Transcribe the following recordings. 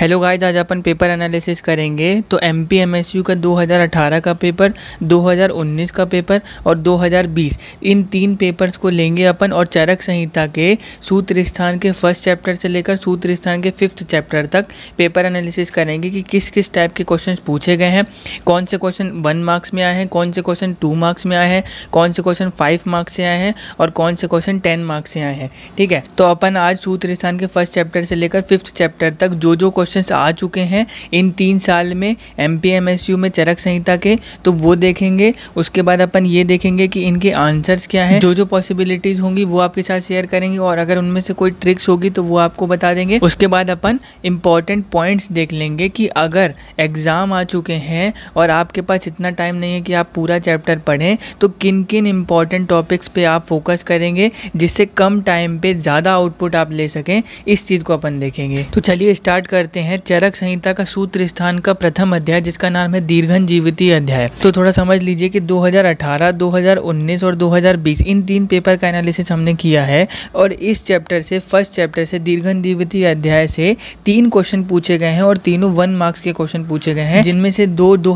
hello guys आज अपन paper analysis करेंगे तो M P M S U का 2018 का पेपर 2019 का पेपर और 2020 इन तीन पेपर्स को लेंगे अपन और चरक संहिता के सूत्र स्थान के फर्स्ट चैप्टर से लेकर सूत्र स्थान के फिफ्थ चैप्टर तक पेपर एनालिसिस करेंगे कि किस किस टाइप के क्वेश्चन पूछे गए हैं कौन से क्वेश्चन वन मार्क्स में आए हैं कौन से क्वेश्चन टू मार्क्स में आए हैं कौन से क्वेश्चन फाइव मार्क्स से आए हैं और कौन से क्वेश्चन टेन मार्क्स से आए हैं ठीक है तो अपन आज सूत्र स्थान के फर्स्ट चैप्टर से लेकर फिफ्थ चैप्टर तक जो जो क्वेश्चन क्वेश्चंस आ चुके हैं इन तीन साल में M P M S U में चरक संहिता के तो वो देखेंगे उसके बाद अपन ये देखेंगे कि इनके आंसर्स क्या हैं जो जो पॉसिबिलिटीज़ होंगी वो आपके साथ शेयर करेंगे और अगर उनमें से कोई ट्रिक्स होगी तो वो आपको बता देंगे उसके बाद अपन इंपॉर्टेंट पॉइंट्स देख लेंगे कि अगर एग्ज़ाम आ चुके हैं और आपके पास इतना टाइम नहीं है कि आप पूरा चैप्टर पढ़ें तो किन किन इंपॉर्टेंट टॉपिक्स पे आप फोकस करेंगे जिससे कम टाइम पे ज़्यादा आउटपुट आप ले सकें इस चीज़ को अपन देखेंगे तो चलिए स्टार्ट करते हैं करते हैं चरक संहिता का सूत्र स्थान का प्रथम अध्याय जिसका नाम है दीर्घन जीवती अध्याय तो थोड़ा समझ लीजिए कि 2018, 2019 और 2020 इन तीन पेपर का एनालिसिस हमने किया है और इस चैप्टर से फर्स्ट चैप्टर से दीर्घन जीवती अध्याय से तीन क्वेश्चन पूछे गए हैं और तीनों वन मार्क्स के क्वेश्चन पूछे गए हैं जिनमें से दो दो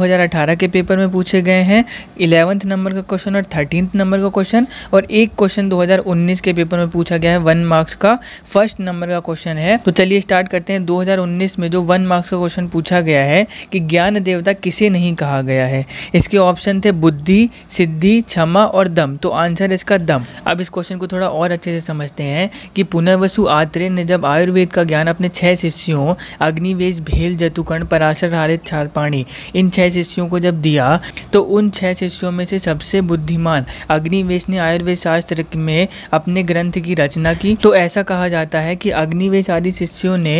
के पेपर में पूछे गए हैं इलेवंथ नंबर का क्वेश्चन और थर्टीन नंबर का क्वेश्चन और एक क्वेश्चन दो के पेपर में पूछा गया है वन मार्क्स का फर्स्ट नंबर का क्वेश्चन है तो चलिए स्टार्ट करते हैं 2019 इसमें जो वन मार्क्स का क्वेश्चन पूछा गया है कि ज्ञान देवता किसे नहीं कहा गया है इसके ऑप्शन थे बुद्धि सिद्धि क्षमा और दम तो आंसर इसका दम अब इस क्वेश्चन को थोड़ा और अच्छे से समझते हैं कि पुनर्वसु आत्रेय ने जब आयुर्वेद का ज्ञान अपने छः शिष्यों अग्निवेश भेल जतुकर्ण पराशर हारित छारपाणी इन छः शिष्यों को जब दिया तो उन छः शिष्यों में से सबसे बुद्धिमान अग्निवेश ने आयुर्वेद शास्त्र में अपने ग्रंथ की रचना की तो ऐसा कहा जाता है कि अग्निवेश आदि शिष्यों ने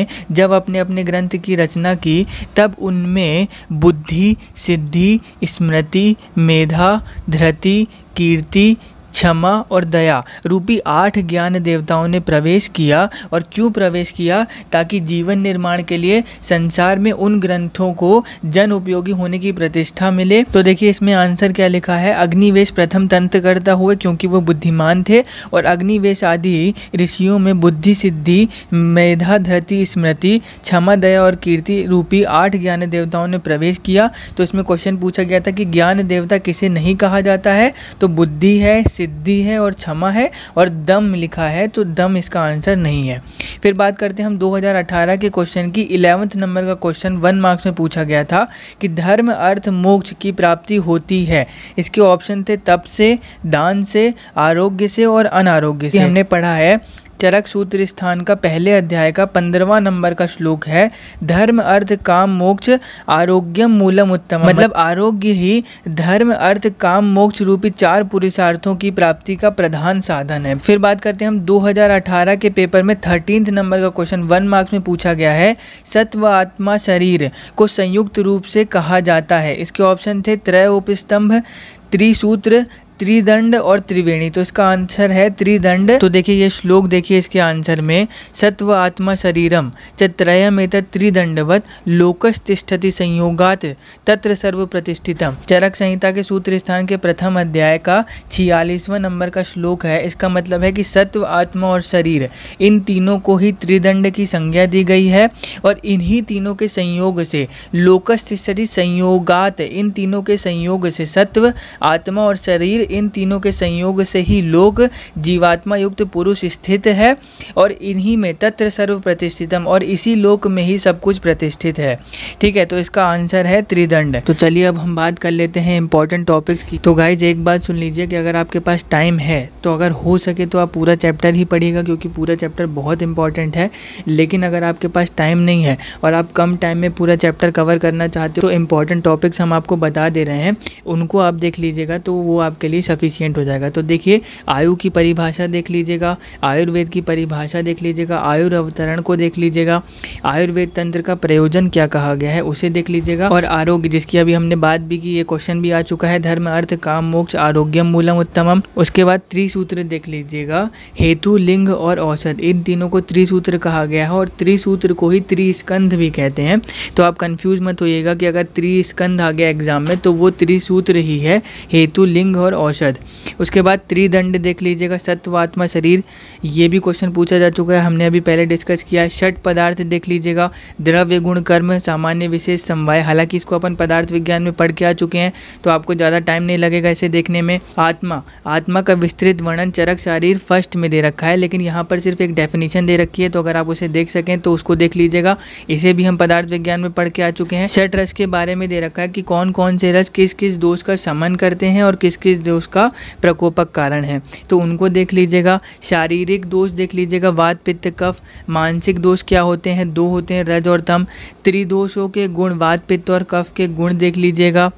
जब अपने अपने अपने ग्रंथ की रचना की तब उनमें बुद्धि सिद्धि स्मृति मेधा धृति कीर्ति क्षमा और दया रूपी आठ ज्ञान देवताओं ने प्रवेश किया और क्यों प्रवेश किया ताकि जीवन निर्माण के लिए संसार में उन ग्रंथों को जन उपयोगी होने की प्रतिष्ठा मिले तो देखिए इसमें आंसर क्या लिखा है अग्निवेश प्रथम तंत्र करता हुए क्योंकि वो बुद्धिमान थे और अग्निवेश आदि ऋषियों में बुद्धि सिद्धि मेधा धरती स्मृति क्षमा दया और कीर्ति रूपी आठ ज्ञान देवताओं ने प्रवेश किया तो इसमें क्वेश्चन पूछा गया था कि ज्ञान देवता किसे नहीं कहा जाता है तो बुद्धि है सिद्धि है और क्षमा है और दम लिखा है तो दम इसका आंसर नहीं है फिर बात करते हैं हम 2018 के क्वेश्चन की इलेवंथ नंबर का क्वेश्चन वन मार्क्स में पूछा गया था कि धर्म अर्थ मोक्ष की प्राप्ति होती है इसके ऑप्शन थे तप से दान से आरोग्य से और अनारोग्य से हमने पढ़ा है चरक सूत्र स्थान का पहले अध्याय का पंद्रवा नंबर का श्लोक है धर्म अर्थ काम मोक्ष आरोग्यम मूलम उत्तम मतलब, मतलब आरोग्य ही धर्म अर्थ काम मोक्ष रूपी चार पुरुषार्थों की प्राप्ति का प्रधान साधन है फिर बात करते हैं हम 2018 के पेपर में थर्टींथ नंबर का क्वेश्चन वन मार्क्स में पूछा गया है सत्व आत्मा शरीर को संयुक्त रूप से कहा जाता है इसके ऑप्शन थे त्रय उपस्तंभ त्रिसूत्र त्रिदंड और त्रिवेणी तो इसका आंसर है त्रिदंड तो देखिए ये श्लोक देखिए इसके आंसर में सत्व आत्मा शरीरम च एत त्रिदंडवत लोकस तिष्ठति संयोगात तत्र सर्व प्रतिष्ठितम चरक संहिता के सूत्र स्थान के प्रथम अध्याय का छियालीसवा नंबर का श्लोक है इसका मतलब है कि सत्व आत्मा और शरीर इन तीनों को ही त्रिदंड की संज्ञा दी गई है और इन्हीं तीनों के संयोग से लोकस्थिति संयोगात इन तीनों के संयोग से सत्व आत्मा और शरीर इन तीनों के संयोग से ही लोग जीवात्मा युक्त पुरुष स्थित है और इन्हीं में तत्र सर्व प्रतिष्ठितम और इसी लोक में ही सब कुछ प्रतिष्ठित है ठीक है तो इसका आंसर है त्रिदंड तो चलिए अब हम बात कर लेते हैं इंपॉर्टेंट टॉपिक्स की तो गाइज एक बात सुन लीजिए कि अगर आपके पास टाइम है तो अगर हो सके तो आप पूरा चैप्टर ही पढ़िएगा क्योंकि पूरा चैप्टर बहुत इंपॉर्टेंट है लेकिन अगर आपके पास टाइम नहीं है और आप कम टाइम में पूरा चैप्टर कवर करना चाहते हो तो इंपॉर्टेंट टॉपिक्स हम आपको बता दे रहे हैं उनको आप देख लीजिएगा तो वो आपके लिए लिए सफिशियंट हो जाएगा तो देखिए आयु की परिभाषा देख लीजिएगा आयुर्वेद की परिभाषा देख लीजिएगा आयुर अवतरण को देख लीजिएगा आयुर्वेद तंत्र का प्रयोजन क्या कहा गया है उसे देख लीजिएगा और आरोग्य जिसकी अभी हमने बात भी की ये क्वेश्चन भी आ चुका है धर्म अर्थ काम मोक्ष आरोग्यम मूलम उत्तमम उसके बाद त्रिसूत्र देख लीजिएगा हेतु लिंग और औसत इन तीनों को त्रिसूत्र कहा गया है और त्रिसूत्र को ही त्रिस्कंध भी कहते हैं तो आप कंफ्यूज मत होइएगा कि अगर त्रिस्कंध आ गया एग्जाम में तो वो त्रिसूत्र ही है हेतु लिंग और औषध उसके बाद त्रिदंड देख लीजिएगा सत्वात्मा शरीर ये भी क्वेश्चन पूछा जा चुका है हमने अभी पहले डिस्कस किया है षट पदार्थ देख लीजिएगा द्रव्य गुण कर्म सामान्य विशेष समवाय हालांकि इसको अपन पदार्थ विज्ञान में पढ़ के आ चुके हैं तो आपको ज़्यादा टाइम नहीं लगेगा इसे देखने में आत्मा आत्मा का विस्तृत वर्णन चरक शरीर फर्स्ट में दे रखा है लेकिन यहाँ पर सिर्फ एक डेफिनेशन दे रखी है तो अगर आप उसे देख सकें तो उसको देख लीजिएगा इसे भी हम पदार्थ विज्ञान में पढ़ के आ चुके हैं षट रस के बारे में दे रखा है कि कौन कौन से रस किस किस दोष का समन करते हैं और किस किस उसका प्रकोपक कारण है तो उनको देख लीजिएगा शारीरिक दोष देख लीजिएगा वात पित्त कफ मानसिक दोष क्या होते हैं दो होते हैं रज और तम त्रिदोषों के गुण वात पित्त और कफ के गुण देख लीजिएगा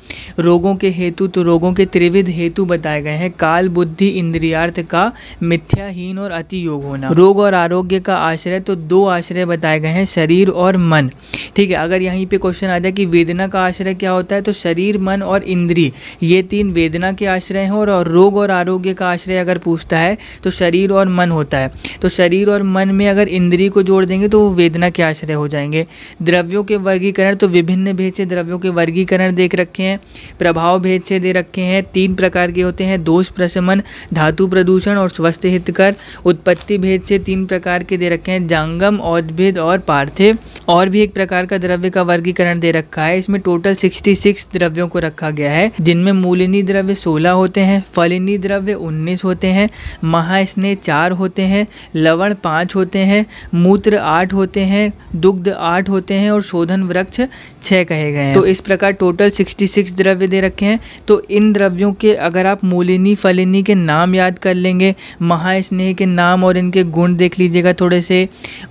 रोगों के हेतु तो रोगों के त्रिविध हेतु बताए गए हैं काल बुद्धि इंद्रियार्थ का मिथ्याहीन और अति योग होना रोग और आरोग्य का आश्रय तो दो आश्रय बताए गए हैं शरीर और मन ठीक है अगर यहीं पे क्वेश्चन आ जाए कि वेदना का आश्रय क्या होता है तो शरीर मन और इंद्री ये तीन वेदना के आश्रय हैं और, और रोग और आरोग्य का आश्रय अगर पूछता है तो शरीर और मन होता है तो शरीर और मन में अगर इंद्री को जोड़ देंगे तो वो वेदना के आश्रय हो जाएंगे द्रव्यों के वर्गीकरण तो विभिन्न भेद से द्रव्यों के वर्गीकरण देख रखे हैं प्रभाव भेद से दे रखे हैं तीन प्रकार के होते हैं दोष प्रशमन धातु प्रदूषण और स्वस्थ हितकर उत्पत्ति भेद से तीन प्रकार के दे रखे हैं जांगम औद्भेद और पार्थिव और भी एक प्रकार का द्रव्य का वर्गीकरण दे रखा है इसमें टोटल 66 द्रव्यों को रखा गया है जिनमें मूलिनी द्रव्य सोलह होते होते हैं फलिनी द्रव्य उन्नीस होते हैं महास्नेह चार होते हैं लवण पाँच होते हैं मूत्र आठ होते हैं दुग्ध आठ होते हैं और शोधन वृक्ष छः कहे गए हैं तो इस प्रकार टोटल सिक्सटी सिक्स द्रव्य दे रखे हैं तो इन द्रव्यों के अगर आप मूलिनी फलिनी के नाम याद कर लेंगे महास्नेह के नाम और इनके गुण देख लीजिएगा थोड़े से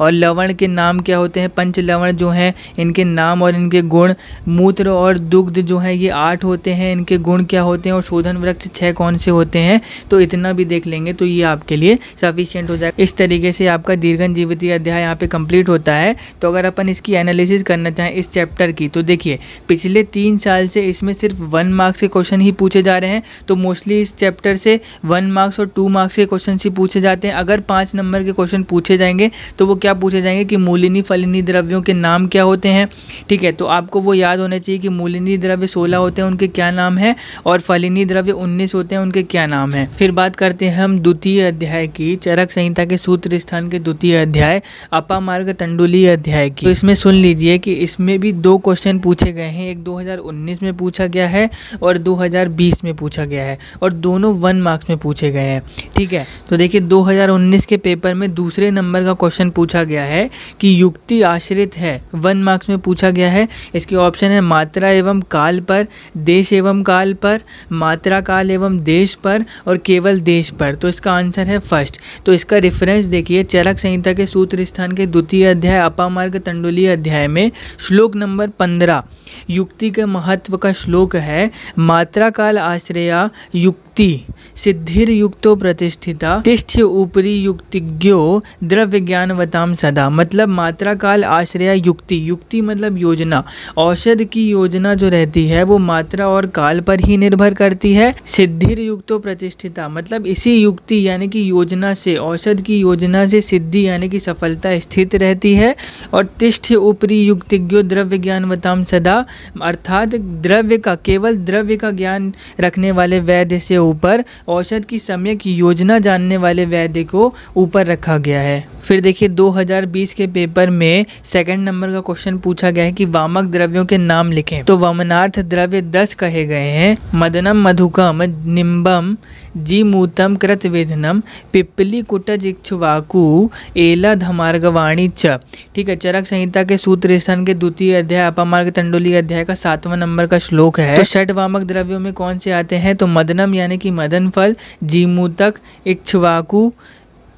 और लवण के नाम क्या होते हैं पंच लवण जो हैं इनके नाम और इनके गुण मूत्र और दुग्ध जो है ये आठ होते हैं इनके गुण क्या होते हैं और शोधन वृक्ष छः कौन से होते हैं तो इतना भी देख लेंगे तो ये आपके लिए सफिशियंट हो जाएगा इस तरीके से आपका दीर्घन जीवती अध्याय यहाँ पे कंप्लीट होता है तो अगर अपन इसकी एनालिसिस करना चाहें इस चैप्टर की तो देखिए पिछले तीन साल से इसमें सिर्फ वन मार्क्स के क्वेश्चन ही पूछे जा रहे हैं तो मोस्टली इस चैप्टर से वन मार्क्स और टू मार्क्स के क्वेश्चन ही पूछे जाते हैं अगर पाँच नंबर के क्वेश्चन पूछे जाएंगे तो वो क्या पूछे जाएंगे कि मूलिनी फलिनी द्रव्यों के नाम क्या होते हैं ठीक है तो आपको वो याद होना चाहिए कि मूलिनी द्रव्य सोलह होते हैं उनके क्या नाम है और फलिनी द्रव्य उन्नीस कितने होते हैं उनके क्या नाम है फिर बात करते हैं हम द्वितीय अध्याय की चरक संहिता के सूत्र स्थान के द्वितीय अध्याय अपा मार्ग तंडुली अध्याय की तो इसमें सुन लीजिए कि इसमें भी दो क्वेश्चन पूछे गए हैं एक 2019 में पूछा गया है और 2020 में पूछा गया है और दोनों वन मार्क्स में पूछे गए हैं ठीक है तो देखिए 2019 के पेपर में दूसरे नंबर का क्वेश्चन पूछा गया है कि युक्ति आश्रित है वन मार्क्स में पूछा गया है इसके ऑप्शन है मात्रा एवं काल पर देश एवं काल पर मात्रा काल एवं देश पर और केवल देश पर तो इसका आंसर है फर्स्ट तो इसका रेफरेंस देखिए चरक संहिता के सूत्र स्थान के द्वितीय अध्याय अपामार्ग तंडुली अध्याय में श्लोक नंबर पंद्रह युक्ति के महत्व का श्लोक है मात्रा काल आश्रया युक्ति युक्ति युक्तो प्रतिष्ठिता तिष्ठ ऊपरी युक्तिज्ञो द्रव्य ज्ञानवताम सदा मतलब मात्रा काल आश्रय युक्ति युक्ति मतलब योजना औषध की योजना जो रहती है वो मात्रा और काल पर ही निर्भर करती है सिद्धिर युक्तो प्रतिष्ठिता मतलब इसी युक्ति यानी कि योजना से औषध की योजना से सिद्धि यानी कि सफलता स्थित रहती है और तिष्ठ ऊपरी युक्तिज्ञो द्रव्य ज्ञानवताम सदा अर्थात द्रव्य का केवल द्रव्य का ज्ञान रखने वाले वैद्य से ऊपर औषध की सम्यक योजना जानने वाले वैद्य को ऊपर रखा गया है फिर देखिए 2020 के पेपर में सेकंड नंबर का क्वेश्चन पूछा गया है कि वामक द्रव्यों के नाम लिखें तो वमनार्थ द्रव्य दस कहे गए हैं मदनम मधुकम निम्बम जीमूतम कृतवेधनम पिपली कुटज इक्षुवाकु एला धमार्गवाणी च ठीक है चरक संहिता के सूत्र स्थान के द्वितीय अध्याय अपमार्ग तंडोली अध्याय का सातवां नंबर का श्लोक है तो षट वामक द्रव्यों में कौन से आते हैं तो मदनम यानी यानी कि मदन फल जीमूतक इक्ष्वाकु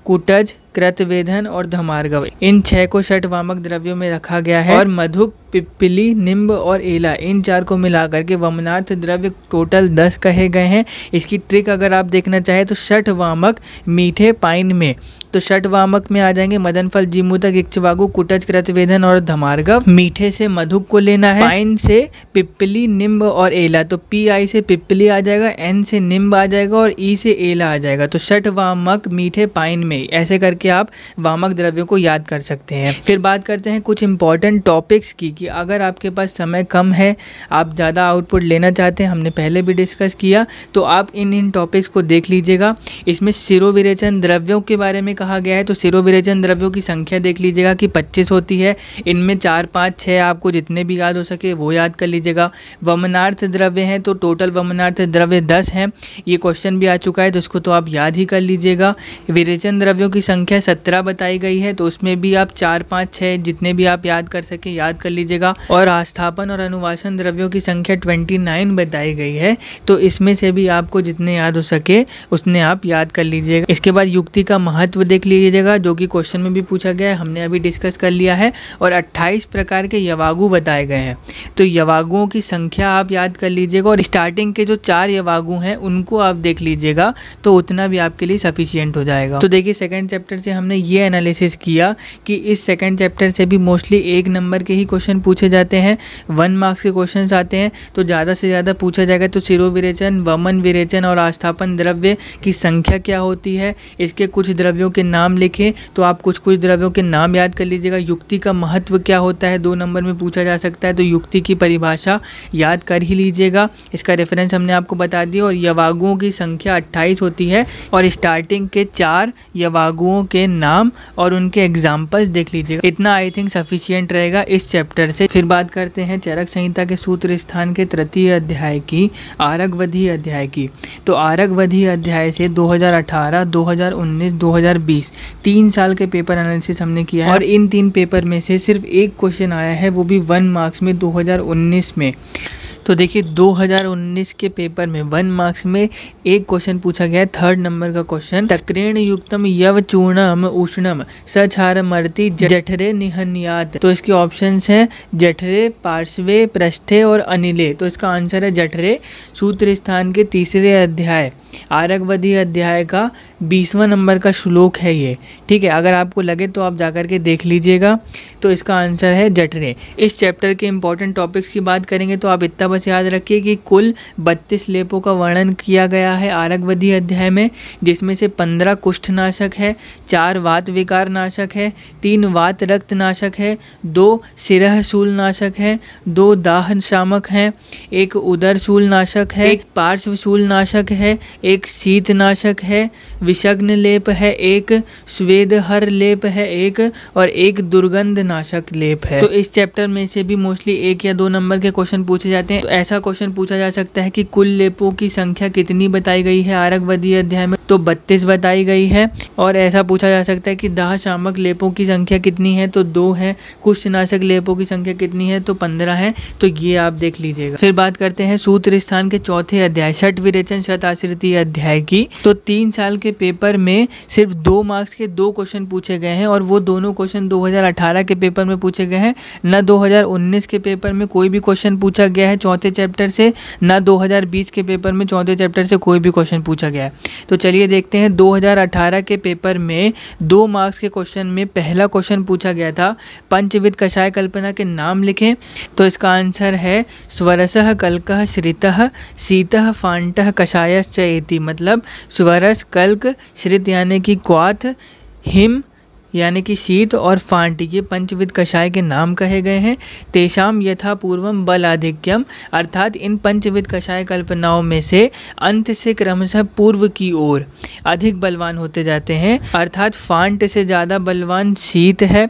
कुटज कृतवेधन और धमार्गव इन छह को षट वामक द्रव्यों में रखा गया है और मधुक पिपली निम्ब और एला इन चार को मिलाकर के वमनार्थ द्रव्य टोटल दस कहे गए हैं इसकी ट्रिक अगर आप देखना चाहें तो षठ वामक मीठे पाइन में तो शठ वामक में आ जाएंगे मदन फल जीमू तक इक्चवागु कुटज कृतवेदन और धमार्गव मीठे से मधुक को लेना है पाइन से पिपली निम्ब और एला तो पी आई से पिपली आ जाएगा एन से निम्ब आ जाएगा और ई से एला आ जाएगा तो शट वामक मीठे पाइन में ऐसे करके आप वामक द्रव्यों को याद कर सकते हैं फिर बात करते हैं कुछ इंपॉर्टेंट टॉपिक्स की कि अगर आपके पास समय कम है आप ज़्यादा आउटपुट लेना चाहते हैं हमने पहले भी डिस्कस किया तो आप इन इन टॉपिक्स को देख लीजिएगा इसमें सिरोविरेचन द्रव्यों के बारे में कहा कहा गया है तो सिरोविरेचन द्रव्यों की संख्या देख लीजिएगा कि 25 होती है इनमें चार पाँच छः आपको जितने भी याद हो सके वो याद कर लीजिएगा वमनार्थ द्रव्य हैं तो टोटल वमनार्थ द्रव्य दस हैं ये क्वेश्चन भी आ चुका है तो उसको तो आप याद ही कर लीजिएगा विरेचन द्रव्यों की संख्या सत्रह बताई गई है तो उसमें भी आप चार पाँच छः जितने भी आप याद कर सके याद कर लीजिएगा और आस्थापन और अनुवासन द्रव्यों की संख्या ट्वेंटी नाइन बताई गई है तो इसमें से भी आपको जितने याद हो सके उसने आप याद कर लीजिएगा इसके बाद युक्ति का महत्व देख लीजिएगा जो कि क्वेश्चन में भी पूछा गया है हमने अभी डिस्कस कर लिया है और 28 प्रकार के यवागु बताए गए हैं तो यवागुओं की संख्या आप याद कर लीजिएगा और स्टार्टिंग के जो चार यवागु हैं उनको आप देख लीजिएगा तो उतना भी आपके लिए सफिशियंट हो जाएगा तो देखिए सेकेंड चैप्टर से हमने ये एनालिसिस किया कि इस सेकेंड चैप्टर से भी मोस्टली एक नंबर के ही क्वेश्चन पूछे जाते हैं वन मार्क्स के क्वेश्चन आते हैं तो ज़्यादा से ज़्यादा पूछा जाएगा तो सिरो विरेचन वमन विरेचन और आस्थापन द्रव्य की संख्या क्या होती है इसके कुछ द्रव्यों के नाम लिखें तो आप कुछ कुछ द्रव्यों के नाम याद कर लीजिएगा युक्ति का महत्व क्या होता है दो नंबर में पूछा जा सकता है तो युक्ति की परिभाषा याद कर ही लीजिएगा इसका रेफरेंस हमने आपको बता दिया और यवागुओं की संख्या अट्ठाईस होती है और स्टार्टिंग के चार यवागुओं के नाम और उनके एग्जाम्पल्स देख लीजिएगा इतना आई थिंक सफिशियंट रहेगा इस चैप्टर से फिर बात करते हैं चरक संहिता के सूत्र स्थान के तृतीय अध्याय की आरगवधि अध्याय की तो आरगवधि अध्याय से 2018, 2019, 2020 2020 तीन साल के पेपर एनालिसिस हमने किया है और इन तीन पेपर में से सिर्फ एक क्वेश्चन आया है वो भी वन मार्क्स में 2019 में तो देखिए 2019 के पेपर में वन मार्क्स में एक क्वेश्चन पूछा गया है थर्ड नंबर का क्वेश्चन तक्रेण युक्तम यव चूर्णम उष्णम सछार मर्ति जठरे निहनयात तो इसके ऑप्शंस हैं जठरे पार्श्वे पृष्ठे और अनिले तो इसका आंसर है जठरे सूत्र स्थान के तीसरे अध्याय आरगवधि अध्याय का बीसवा नंबर का श्लोक है ये ठीक है अगर आपको लगे तो आप जा कर के देख लीजिएगा तो इसका आंसर है जटरे इस चैप्टर के इंपॉर्टेंट टॉपिक्स की बात करेंगे तो आप इतना बस याद रखिए कि कुल बत्तीस लेपों का वर्णन किया गया है आरगवधि अध्याय में जिसमें से पंद्रह कुष्ठनाशक है चार वात विकार नाशक है तीन वात रक्त नाशक है दो सिरह नाशक है दो दाह शामक हैं एक उदर सूल नाशक है एक पार्श्व नाशक है एक शीत नाशक है विषग्न लेप है एक स्वेदहर लेप है एक और एक दुर्गंध नाशक लेप है तो इस चैप्टर में से भी मोस्टली एक या दो नंबर के क्वेश्चन पूछे जाते हैं तो ऐसा क्वेश्चन पूछा जा सकता है कि कुल लेपों की संख्या कितनी बताई गई है आरकवदी अध्याय में तो बत्तीस बताई गई है और ऐसा पूछा जा सकता है कि दाह शामक लेपों की संख्या कितनी है तो दो है कुष्ठ नाशक लेपों की संख्या कितनी है तो पंद्रह है तो ये आप देख लीजिएगा फिर बात करते हैं सूत्र स्थान के चौथे अध्याय छठ विरेचन शताश्रितीय अध्याय की तो तीन साल के पेपर में सिर्फ दो मार्क्स के दो क्वेश्चन पूछे गए हैं और वो दोनों क्वेश्चन 2018 के पेपर में पूछे गए हैं न 2019 के पेपर में कोई भी क्वेश्चन पूछा गया है चौथे चैप्टर से ना 2020 के पेपर में चौथे चैप्टर से कोई भी क्वेश्चन पूछा गया है तो चलिए देखते हैं 2018 के पेपर में दो मार्क्स के क्वेश्चन में पहला क्वेश्चन पूछा गया था पंचविद कषाय कल्पना के नाम लिखें तो इसका आंसर है स्वरस कल्क श्रित सीत फांट कषायश्च इति मतलब स्वरस कल्क श्रित यानी कि क्वाथ हिम यानी कि शीत और फांटी ये पंचविद कषाय के नाम कहे गए हैं तेषाम यथा पूर्वम बलाधिक्यम अर्थात इन पंचविद कषाय कल्पनाओं में से अंत से क्रमशः पूर्व की ओर अधिक बलवान होते जाते हैं अर्थात फांट से ज़्यादा बलवान शीत है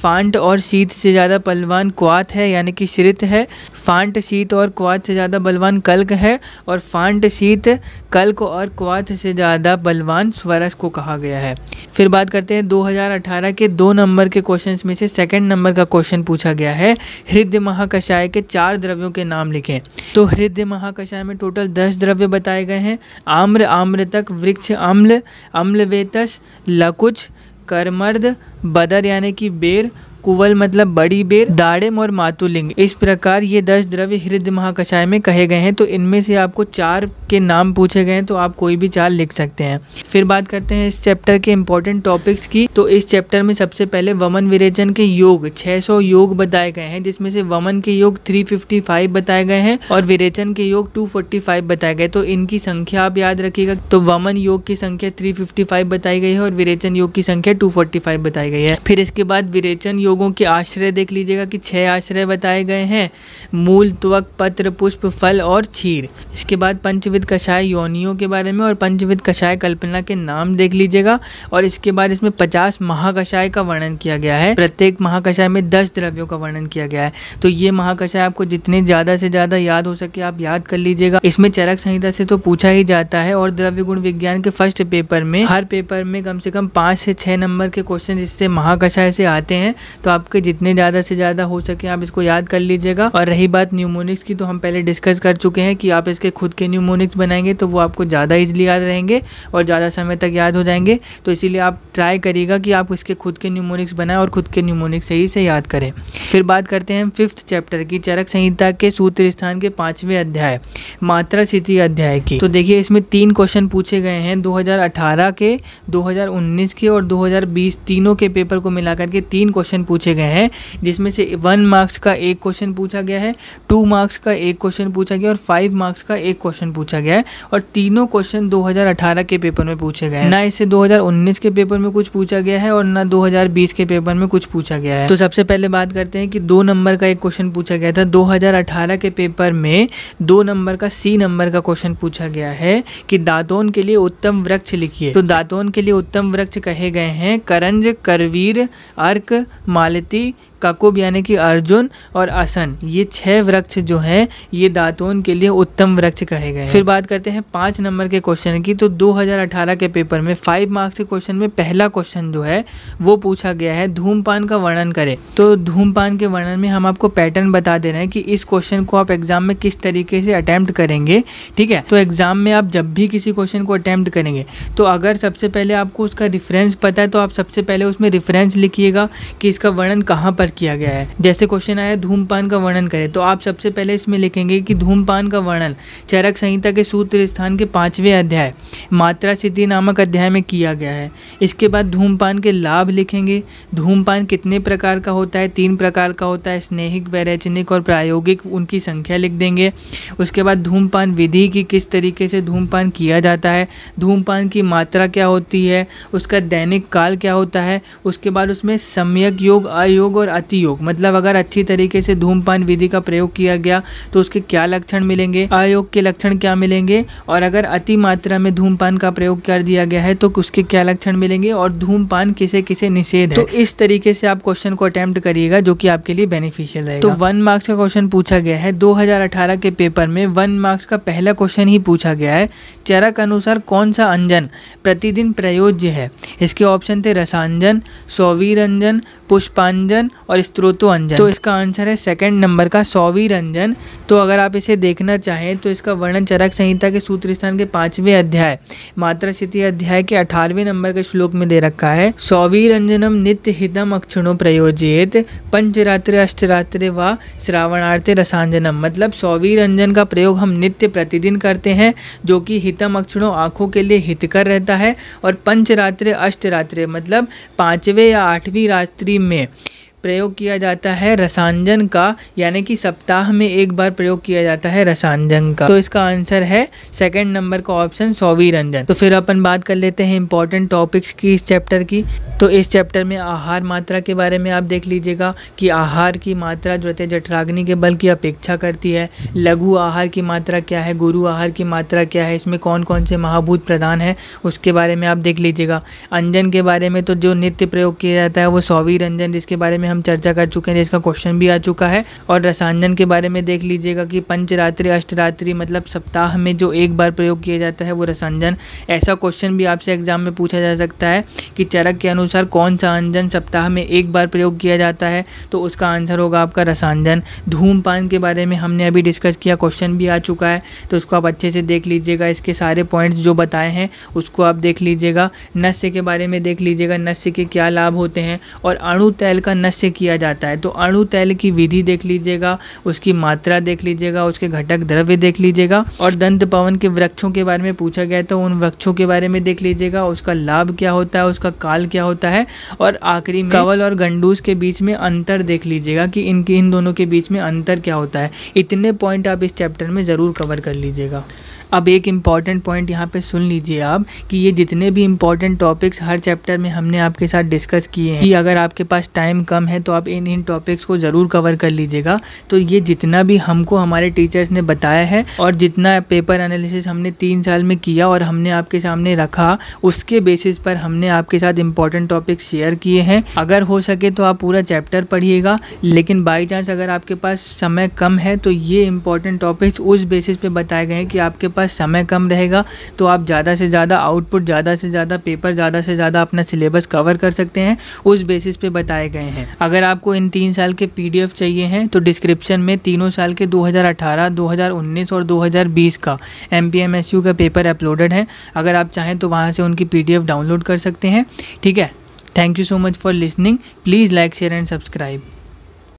फांट और शीत से ज़्यादा बलवान क्वात है यानी कि श्रित है फांट शीत और क्वात से ज़्यादा बलवान कल्क है और फांट शीत कल्क और क्वात से ज़्यादा बलवान स्वरस को कहा गया है फिर बात करते हैं दो हजार 2018 के दो नंबर के क्वेश्चन में से सेकंड नंबर का क्वेश्चन पूछा गया है हृदय महाकषाय के चार द्रव्यों के नाम लिखें तो हृदय महाकषाय में टोटल दस द्रव्य बताए गए हैं आम्र आम्र तक वृक्ष अम्ल अम्लवेतस लकुच करमर्द बदर यानी कि बेर कुवल मतलब बड़ी बेर दाड़ेम और मातुलिंग इस प्रकार ये दस द्रव्य हृदय महाकषाय में कहे गए हैं तो इनमें से आपको चार के नाम पूछे गए हैं तो आप कोई भी चार लिख सकते हैं फिर बात करते हैं इस चैप्टर के इम्पोर्टेंट टॉपिक्स की तो इस चैप्टर में सबसे पहले वमन विरेचन के योग 600 योग बताए गए हैं जिसमें से वमन के योग 355 बताए गए हैं और विरेचन के योग 245 बताए गए तो इनकी संख्या आप याद रखिएगा तो वमन योग की संख्या 355 बताई गई है और विरेचन योग की संख्या 245 बताई गई है फिर इसके बाद विरेचन योग योगों के आश्रय देख लीजिएगा कि छह आश्रय बताए गए हैं मूल त्वक पत्र पुष्प फल और क्षीर इसके बाद पंचविद कषाय योनियों के बारे में और पंचविद कषाय कल्पना के नाम देख लीजिएगा और इसके बाद इसमें पचास महाकषाय का वर्णन किया गया है प्रत्येक महाकषाय में दस द्रव्यों का वर्णन किया गया है तो ये महाकषाय आपको जितने ज़्यादा से ज़्यादा याद हो सके आप याद कर लीजिएगा इसमें चरक संहिता से तो पूछा ही जाता है और द्रव्य गुण विज्ञान के फर्स्ट पेपर में हर पेपर में कम से कम पांच से छह नंबर के क्वेश्चन इससे महाकषाय से आते हैं तो आपके जितने ज़्यादा से ज़्यादा हो सके आप इसको याद कर लीजिएगा और रही बात न्यूमोनिक्स की तो हम पहले डिस्कस कर चुके हैं कि आप इसके खुद के न्यूमोनिक्स बनाएंगे तो वो आपको ज़्यादा ईजिली याद रहेंगे और ज़्यादा समय तक याद हो जाएंगे तो इसीलिए आप ट्राई करिएगा कि आप इसके खुद के न्यूमोनिक्स बनाएं और खुद के न्यूमोनिक्स सही से याद करें फिर बात करते हैं फिफ्थ चैप्टर की चरक संहिता के सूत्र स्थान के पाँचवें अध्याय मात्रा स्थिति अध्याय की तो देखिए इसमें तीन क्वेश्चन पूछे गए हैं 2018 के 2019 के और 2020 तीनों के पेपर को मिलाकर के तीन क्वेश्चन पूछे गए हैं जिसमें से वन मार्क्स का एक क्वेश्चन पूछा गया है टू मार्क्स का एक क्वेश्चन पूछा गया और फाइव मार्क्स का एक क्वेश्चन पूछा गया है और तीनों क्वेश्चन 2018 के पेपर में पूछे गए ना इसे 2019 के पेपर में कुछ पूछा गया है और ना 2020 के पेपर में कुछ पूछा गया है तो सबसे पहले बात करते हैं कि दो नंबर का एक क्वेश्चन पूछा गया था 2018 के पेपर में दो नंबर का सी नंबर का क्वेश्चन पूछा गया है कि दातोन के लिए उत्तम वृक्ष लिखिए तो दातोन के लिए उत्तम वृक्ष कहे गए हैं करंज करवीर अर्क normality काकुब यानी कि अर्जुन और आसन ये छह वृक्ष जो हैं ये दातून के लिए उत्तम वृक्ष कहे गए फिर बात करते हैं पाँच नंबर के क्वेश्चन की तो 2018 के पेपर में फाइव मार्क्स के क्वेश्चन में पहला क्वेश्चन जो है वो पूछा गया है धूमपान का वर्णन करें तो धूमपान के वर्णन में हम आपको पैटर्न बता दे रहे हैं कि इस क्वेश्चन को आप एग्जाम में किस तरीके से अटैम्प्ट करेंगे ठीक है तो एग्जाम में आप जब भी किसी क्वेश्चन को अटैम्प्ट करेंगे तो अगर सबसे पहले आपको उसका रिफरेंस पता है तो आप सबसे पहले उसमें रिफरेंस लिखिएगा कि इसका वर्णन कहाँ पर तैयार किया गया है जैसे क्वेश्चन आया धूमपान का वर्णन करें तो आप सबसे पहले इसमें लिखेंगे कि धूमपान का वर्णन चरक संहिता के सूत्र स्थान के पाँचवें अध्याय मात्रा सिद्धि नामक अध्याय में किया गया है इसके बाद धूमपान के लाभ लिखेंगे धूमपान कितने प्रकार का होता है तीन प्रकार का होता है स्नेहिक वैरचनिक और प्रायोगिक उनकी संख्या लिख देंगे उसके बाद धूमपान विधि की किस तरीके से धूमपान किया जाता है धूमपान की मात्रा क्या होती है उसका दैनिक काल क्या होता है उसके बाद उसमें सम्यक योग अयोग और अति योग मतलब अगर अच्छी तरीके से धूमपान विधि का प्रयोग किया गया तो उसके क्या लक्षण मिलेंगे अयोग के लक्षण क्या मिलेंगे और अगर अति मात्रा में धूमपान का प्रयोग कर दिया गया है तो उसके क्या लक्षण मिलेंगे और धूमपान किसे किसे निषेध है तो इस तरीके से आप क्वेश्चन को अटेम्प्ट करिएगा जो कि आपके लिए बेनिफिशियल रहेगा तो वन मार्क्स का क्वेश्चन पूछा गया है दो के पेपर में वन मार्क्स का पहला क्वेश्चन ही पूछा गया है चरक अनुसार कौन सा अंजन प्रतिदिन प्रयोज्य है इसके ऑप्शन थे रसांजन सौवीरंजन पुष्पांजन और स्त्रोतो अंजन तो इसका आंसर है सेकंड नंबर का सौवी रंजन तो अगर आप इसे देखना चाहें तो इसका वर्णन चरक संहिता के सूत्र स्थान के पांचवें अध्याय मात्रा अध्याय के अठारहवें नंबर के श्लोक में दे रखा है सौवी रंजनम नित्य हितम अक्षणों प्रयोजित पंचरात्र अष्टरात्र व श्रावणार्थ रसांजनम मतलब सौवी रंजन का प्रयोग हम नित्य प्रतिदिन करते हैं जो कि हितम अक्षणों आँखों के लिए हितकर रहता है और पंचरात्र अष्टरात्र मतलब पाँचवें या आठवीं रात्रि में प्रयोग किया जाता है रसांजन का यानी कि सप्ताह में एक बार प्रयोग किया जाता है रसांजन का तो इसका आंसर है सेकंड नंबर का ऑप्शन सौवी रंजन तो फिर अपन बात कर लेते हैं इंपॉर्टेंट टॉपिक्स की इस चैप्टर की तो इस चैप्टर में आहार मात्रा के बारे में आप देख लीजिएगा कि आहार की मात्रा जो है जठराग्नि के बल की अपेक्षा करती है लघु आहार की मात्रा क्या है गुरु आहार की मात्रा क्या है इसमें कौन कौन से महाभूत प्रदान है उसके बारे में आप देख लीजिएगा अंजन के बारे में तो जो नित्य प्रयोग किया जाता है वो सौवी रंजन जिसके बारे में हम चर्चा कर चुके हैं जिसका तो क्वेश्चन भी आ चुका है और रसांजन के बारे में देख लीजिएगा कि पंचरात्रि अष्टरात्रि मतलब सप्ताह में जो एक बार प्रयोग किया जाता है वो रसांजन ऐसा क्वेश्चन भी आपसे एग्जाम में पूछा जा सकता है कि चरक के अनुसार कौन सा अंजन सप्ताह में एक बार प्रयोग किया जाता है तो उसका आंसर होगा आपका रसांजन धूमपान के बारे में हमने अभी डिस्कस किया क्वेश्चन भी आ चुका है तो उसको आप अच्छे से देख लीजिएगा इसके सारे पॉइंट्स जो बताए हैं उसको आप देख लीजिएगा नस्य के बारे में देख लीजिएगा नस्य के क्या लाभ होते हैं और अणु तैल का नस्य से किया जाता है तो अणु तैल की विधि देख लीजिएगा उसकी मात्रा देख लीजिएगा उसके घटक द्रव्य देख लीजिएगा और दंत पवन के वृक्षों के बारे में पूछा गया तो उन वृक्षों के बारे में देख लीजिएगा उसका लाभ क्या होता है उसका काल क्या होता है और आखिरी कवल और गंडूस के बीच में अंतर देख लीजिएगा कि इनकी इन दोनों के बीच में अंतर क्या होता है इतने पॉइंट आप इस चैप्टर में ज़रूर कवर कर लीजिएगा अब एक इम्पॉर्टेंट पॉइंट यहाँ पे सुन लीजिए आप कि ये जितने भी इम्पॉर्टेंट टॉपिक्स हर चैप्टर में हमने आपके साथ डिस्कस किए हैं कि अगर आपके पास टाइम कम है तो आप इन इन टॉपिक्स को ज़रूर कवर कर लीजिएगा तो ये जितना भी हमको हमारे टीचर्स ने बताया है और जितना पेपर एनालिसिस हमने तीन साल में किया और हमने आपके सामने रखा उसके बेसिस पर हमने आपके साथ इम्पॉर्टेंट टॉपिक्स शेयर किए हैं अगर हो सके तो आप पूरा चैप्टर पढ़िएगा लेकिन बाई चांस अगर आपके पास समय कम है तो ये इम्पॉर्टेंट टॉपिक्स उस बेसिस पे बताए गए हैं कि आपके पास पास समय कम रहेगा तो आप ज़्यादा से ज़्यादा आउटपुट ज़्यादा से ज़्यादा पेपर ज़्यादा से ज़्यादा अपना सिलेबस कवर कर सकते हैं उस बेसिस पे बताए गए हैं अगर आपको इन तीन साल के पी चाहिए हैं तो डिस्क्रिप्शन में तीनों साल के 2018, 2019 और 2020 का एम का पेपर अपलोडेड है अगर आप चाहें तो वहाँ से उनकी पी डाउनलोड कर सकते हैं ठीक है thank you so much for listening please like share and subscribe